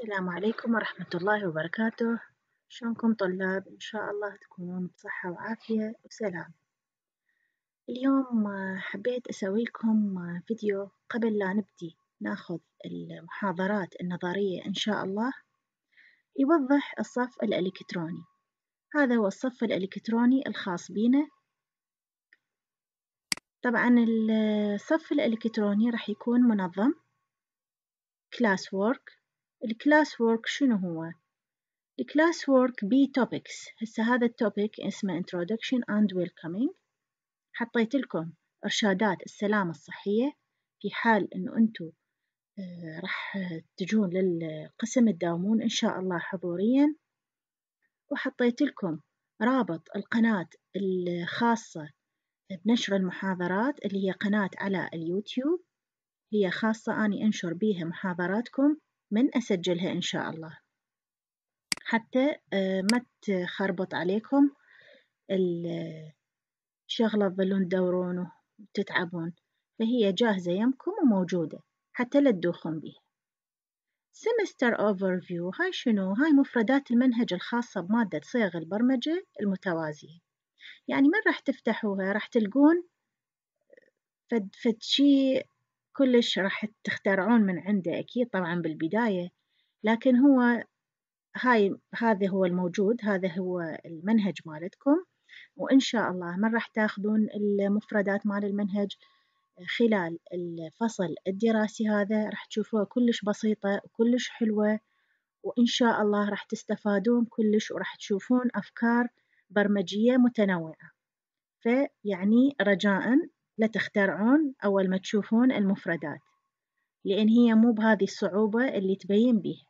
السلام عليكم ورحمة الله وبركاته شلونكم طلاب إن شاء الله تكونون بصحة وعافية وسلام اليوم آه، حبيت أسوي لكم آه، فيديو قبل لا نبدي ناخذ المحاضرات النظرية إن شاء الله يوضح الصف الإلكتروني هذا هو الصف الإلكتروني الخاص بينا طبعا الصف الإلكتروني راح يكون منظم كلاس وورك الكلاس وورك شنو هو؟ الكلاس وورك بي توبكس هسه هذا التوبيك اسمه introduction and welcoming حطيت لكم إرشادات السلامة الصحية في حال إنه أنتم آه، راح تجون للقسم تداومون إن شاء الله حضوريا وحطيت لكم رابط القناة الخاصة بنشر المحاضرات اللي هي قناة على اليوتيوب هي خاصة أني أنشر بيها محاضراتكم من أسجلها إن شاء الله حتى آه، ما تخربط عليكم الشغلة تظلون تدورون وتتعبون فهي جاهزة يمكم وموجودة حتى لا تدوخون بيها سمستر اوفرفيو هاي شنو؟ هاي مفردات المنهج الخاصة بمادة صيغ البرمجة المتوازية يعني من راح تفتحوها راح تلقون فد, فد شي كلش راح تخترعون من عنده أكيد طبعا بالبداية لكن هو هاي هذا هو الموجود هذا هو المنهج مالتكم وإن شاء الله من راح تاخذون المفردات مال المنهج خلال الفصل الدراسي هذا راح تشوفوها كلش بسيطة وكلش حلوة وإن شاء الله راح تستفادون كلش وراح تشوفون أفكار برمجية متنوعة فيعني رجاء لا تخترعون أول ما تشوفون المفردات لأن هي مو بهذه الصعوبة اللي تبين بيها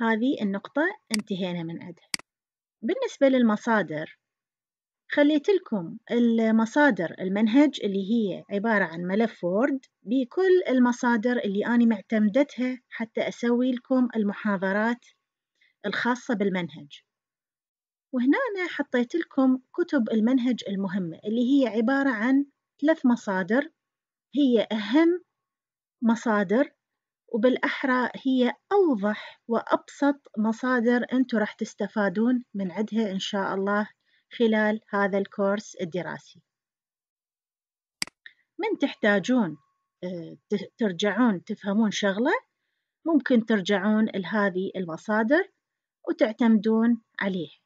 هذه النقطة انتهينا من أدها بالنسبة للمصادر خليت لكم المصادر المنهج اللي هي عبارة عن ملف وورد بكل المصادر اللي أنا معتمدتها حتى أسوي لكم المحاضرات الخاصة بالمنهج وهنا أنا حطيت لكم كتب المنهج المهمة اللي هي عبارة عن ثلاث مصادر هي أهم مصادر وبالأحرى هي أوضح وأبسط مصادر أنتم راح تستفادون من عدها إن شاء الله خلال هذا الكورس الدراسي من تحتاجون آه، ترجعون تفهمون شغلة ممكن ترجعون لهذه المصادر وتعتمدون عليه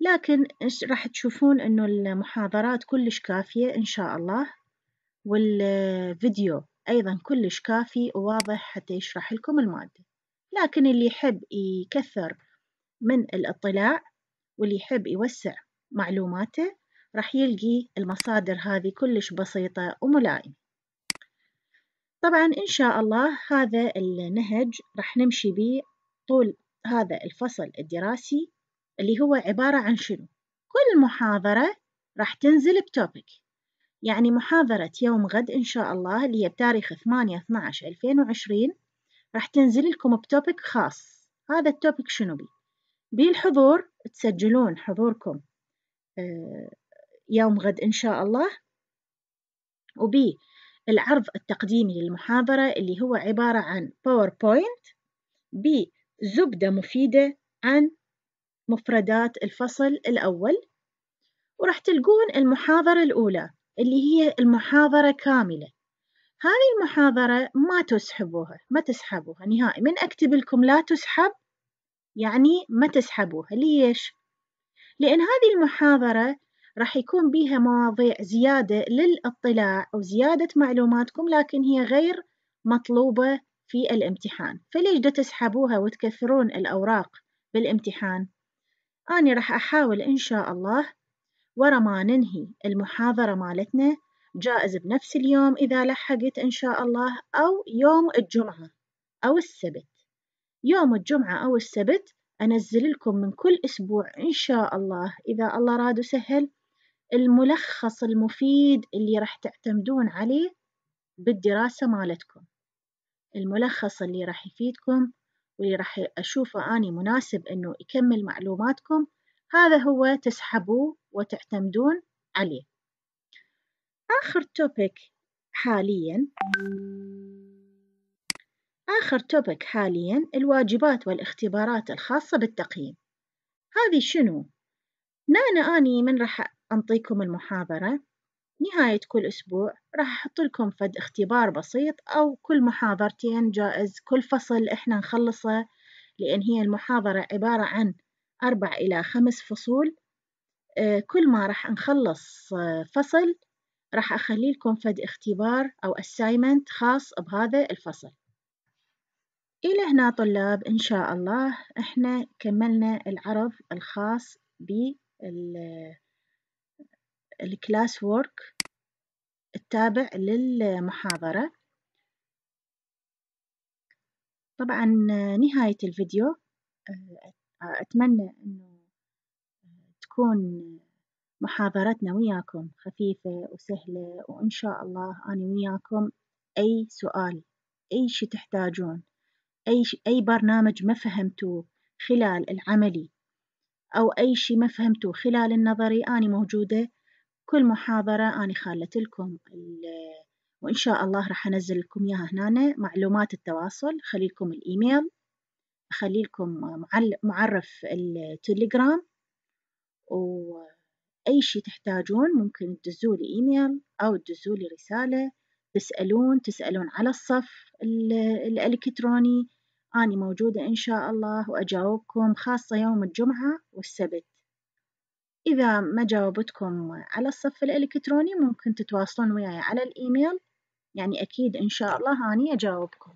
لكن راح تشوفون إنه المحاضرات كلش كافية إن شاء الله والفيديو أيضا كلش كافي وواضح حتى يشرح لكم المادة لكن اللي يحب يكثر من الاطلاع واللي يحب يوسع معلوماته راح يلقي المصادر هذه كلش بسيطة وملائمة طبعا إن شاء الله هذا النهج راح نمشي به طول هذا الفصل الدراسي اللي هو عبارة عن شنو كل محاضرة راح تنزل بتوبيك يعني محاضرة يوم غد إن شاء الله اللي هي بتاريخ 8 12 2020 راح تنزل لكم بتوبيك خاص هذا التوبيك شنو بي بالحضور تسجلون حضوركم آه، يوم غد إن شاء الله وبي العرض التقديمي للمحاضرة اللي هو عبارة عن باوربوينت بزبدة مفيدة عن مفردات الفصل الأول وراح تلقون المحاضرة الأولى اللي هي المحاضرة كاملة هذه المحاضرة ما تسحبوها ما تسحبوها نهائي من أكتب لكم لا تسحب يعني ما تسحبوها ليش؟ لأن هذه المحاضرة راح يكون بيها مواضيع زيادة للاطلاع أو زيادة معلوماتكم لكن هي غير مطلوبة في الامتحان فليش دا تسحبوها وتكثرون الأوراق بالامتحان؟ أني راح أحاول إن شاء الله ورا ما ننهي المحاضرة مالتنا جائز بنفس اليوم إذا لحقت إن شاء الله أو يوم الجمعة أو السبت يوم الجمعة أو السبت أنزل لكم من كل أسبوع إن شاء الله إذا الله راد وسهل الملخص المفيد اللي راح تعتمدون عليه بالدراسة مالتكم الملخص اللي راح يفيدكم واللي راح أشوفه أني مناسب إنه يكمل معلوماتكم هذا هو تسحبوه وتعتمدون عليه آخر توبيك حاليا آخر توبيك حاليا الواجبات والاختبارات الخاصة بالتقييم هذه شنو؟ نانا أني من راح أنطيكم المحاضرة نهاية كل أسبوع راح أحط لكم فد اختبار بسيط أو كل محاضرتين جائز كل فصل إحنا نخلصه لأن هي المحاضرة عبارة عن أربع إلى خمس فصول آه، كل ما راح نخلص آه، فصل راح أخلي لكم فد اختبار أو assignment خاص بهذا الفصل إلى هنا طلاب إن شاء الله إحنا كملنا العرض الخاص بال الكلاس وورك التابع للمحاضرة طبعا نهاية الفيديو أتمنى أنه تكون محاضرتنا وياكم خفيفة وسهلة وإن شاء الله أنا وياكم أي سؤال أي شي تحتاجون أي, ش... أي برنامج ما فهمتوه خلال العملي أو أي شي ما فهمتوه خلال النظري أنا موجودة كل محاضرة أنا لكم وإن شاء الله راح أنزل لكم إياها هنا معلومات التواصل لكم الإيميل أخليلكم معرف التليجرام وأي شي تحتاجون ممكن تدزولي إيميل أو تدزولي رسالة تسألون تسألون على الصف الإلكتروني أني موجودة إن شاء الله وأجاوبكم خاصة يوم الجمعة والسبت إذا ما جاوبتكم على الصف الإلكتروني ممكن تتواصلون وياي على الإيميل يعني أكيد إن شاء الله هاني أجاوبكم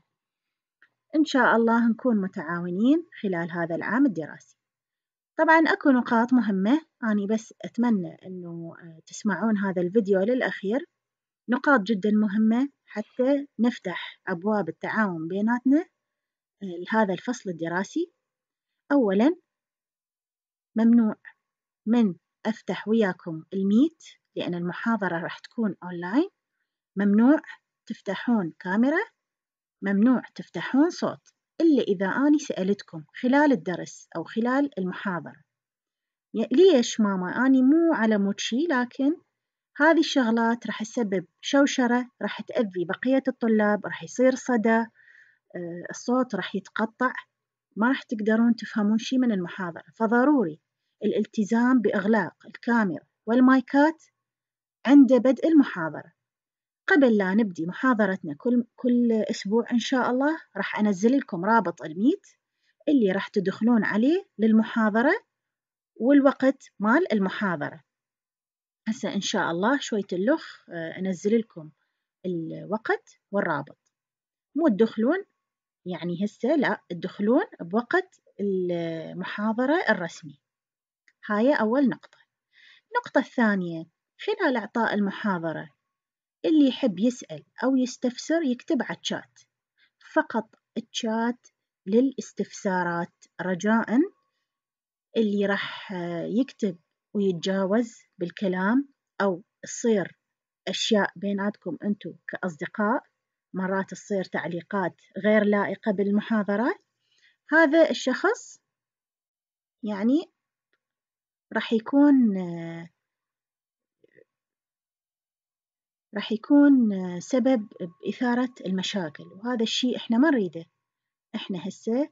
إن شاء الله نكون متعاونين خلال هذا العام الدراسي طبعا أكو نقاط مهمة أنا بس أتمنى أنه تسمعون هذا الفيديو للأخير نقاط جدا مهمة حتى نفتح أبواب التعاون بيناتنا آه، لهذا الفصل الدراسي أولا ممنوع من أفتح وياكم الميت لأن المحاضرة راح تكون أونلاين ممنوع تفتحون كاميرا ممنوع تفتحون صوت إلا إذا أنا سألتكم خلال الدرس أو خلال المحاضرة ليش ماما أني مو على موتشي شي لكن هذه الشغلات راح تسبب شوشرة راح تأذي بقية الطلاب راح يصير صدى آه، الصوت راح يتقطع ما راح تقدرون تفهمون شي من المحاضرة فضروري الالتزام بإغلاق الكاميرا والمايكات عند بدء المحاضرة قبل لا نبدي محاضرتنا كل, كل أسبوع إن شاء الله راح أنزل لكم رابط الميت اللي راح تدخلون عليه للمحاضرة والوقت مال المحاضرة هسه إن شاء الله شوية اللخ آه، أنزل لكم الوقت والرابط مو تدخلون يعني هسه لا تدخلون بوقت المحاضرة الرسمي هاي أول نقطة النقطة الثانية خلال إعطاء المحاضرة اللي يحب يسأل أو يستفسر يكتب على الشات فقط الشات للاستفسارات رجاء اللي راح يكتب ويتجاوز بالكلام أو تصير أشياء بيناتكم أنتو كأصدقاء مرات تصير تعليقات غير لائقة بالمحاضرة هذا الشخص يعني راح يكون راح يكون سبب بإثارة المشاكل وهذا الشيء إحنا ما نريده إحنا هسه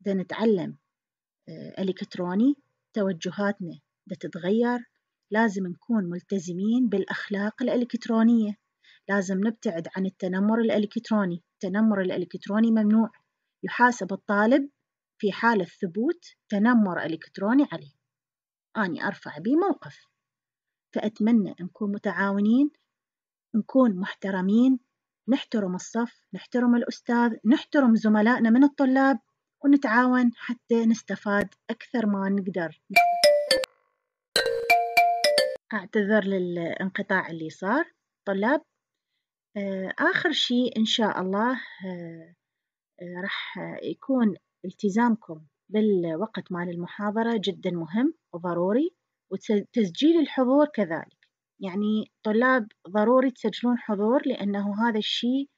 ده نتعلم آه، إلكتروني توجهاتنا ده تتغير لازم نكون ملتزمين بالأخلاق الإلكترونية لازم نبتعد عن التنمر الإلكتروني التنمر الإلكتروني ممنوع يحاسب الطالب في حالة ثبوت تنمر إلكتروني عليه أني أرفع بيه موقف فأتمنى نكون متعاونين نكون محترمين نحترم الصف نحترم الأستاذ نحترم زملائنا من الطلاب ونتعاون حتى نستفاد أكثر ما نقدر أعتذر للانقطاع اللي صار طلاب آه، آخر شيء إن شاء الله آه، آه، راح يكون التزامكم بالوقت مال المحاضرة جدا مهم وضروري وتسجيل الحضور كذلك يعني طلاب ضروري تسجلون حضور لأنه هذا الشيء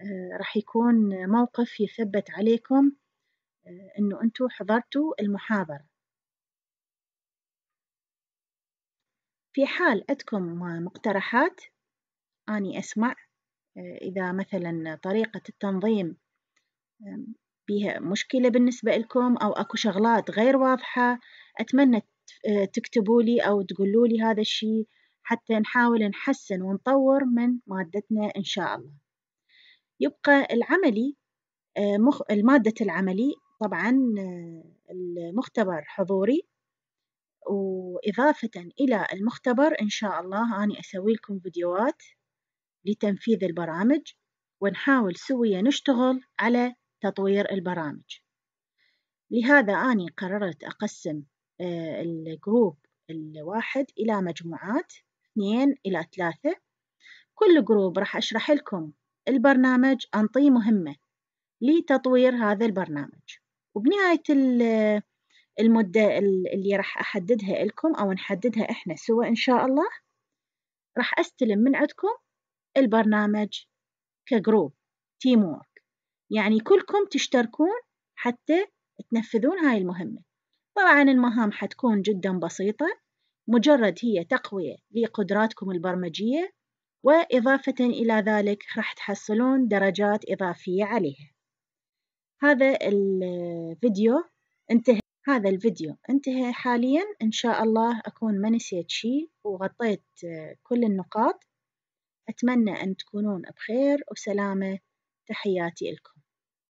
آه، راح يكون موقف يثبت عليكم آه، أنه أنتوا حضرتوا المحاضرة في حال عندكم مقترحات أني أسمع آه، إذا مثلا طريقة التنظيم بيها مشكلة بالنسبة لكم أو أكو شغلات غير واضحة أتمنى آه، تكتبوا لي أو تقولوا لي هذا الشيء حتى نحاول نحسن ونطور من مادتنا إن شاء الله يبقى العملي آه، مخ... المادة العملي طبعا آه، المختبر حضوري وإضافة إلى المختبر إن شاء الله أنا أسوي لكم فيديوهات لتنفيذ البرامج ونحاول سوية نشتغل على تطوير البرامج لهذا أني قررت أقسم آه، الجروب الواحد إلى مجموعات اثنين إلى ثلاثة كل جروب راح أشرح لكم البرنامج أنطيه مهمة لتطوير هذا البرنامج وبنهاية المدة اللي راح أحددها لكم أو نحددها إحنا سوا إن شاء الله راح أستلم من عندكم البرنامج كجروب تيمور يعني كلكم تشتركون حتى تنفذون هاي المهمة طبعا المهام حتكون جدا بسيطة مجرد هي تقوية لقدراتكم البرمجية وإضافة إلى ذلك راح تحصلون درجات إضافية عليها هذا الفيديو انتهى هذا الفيديو انتهى حاليا إن شاء الله أكون ما نسيت شيء وغطيت كل النقاط أتمنى أن تكونون بخير وسلامة تحياتي لكم